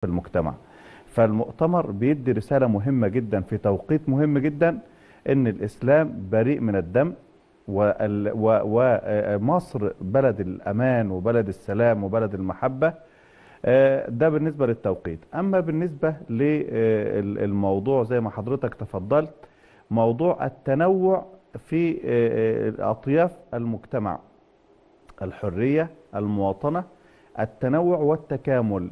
في المجتمع فالمؤتمر بيدي رسالة مهمة جدا في توقيت مهم جدا ان الاسلام بريء من الدم ومصر بلد الامان وبلد السلام وبلد المحبة آه، ده بالنسبة للتوقيت اما بالنسبة للموضوع آه، زي ما حضرتك تفضلت موضوع التنوع في آه، اطياف المجتمع الحرية المواطنة التنوع والتكامل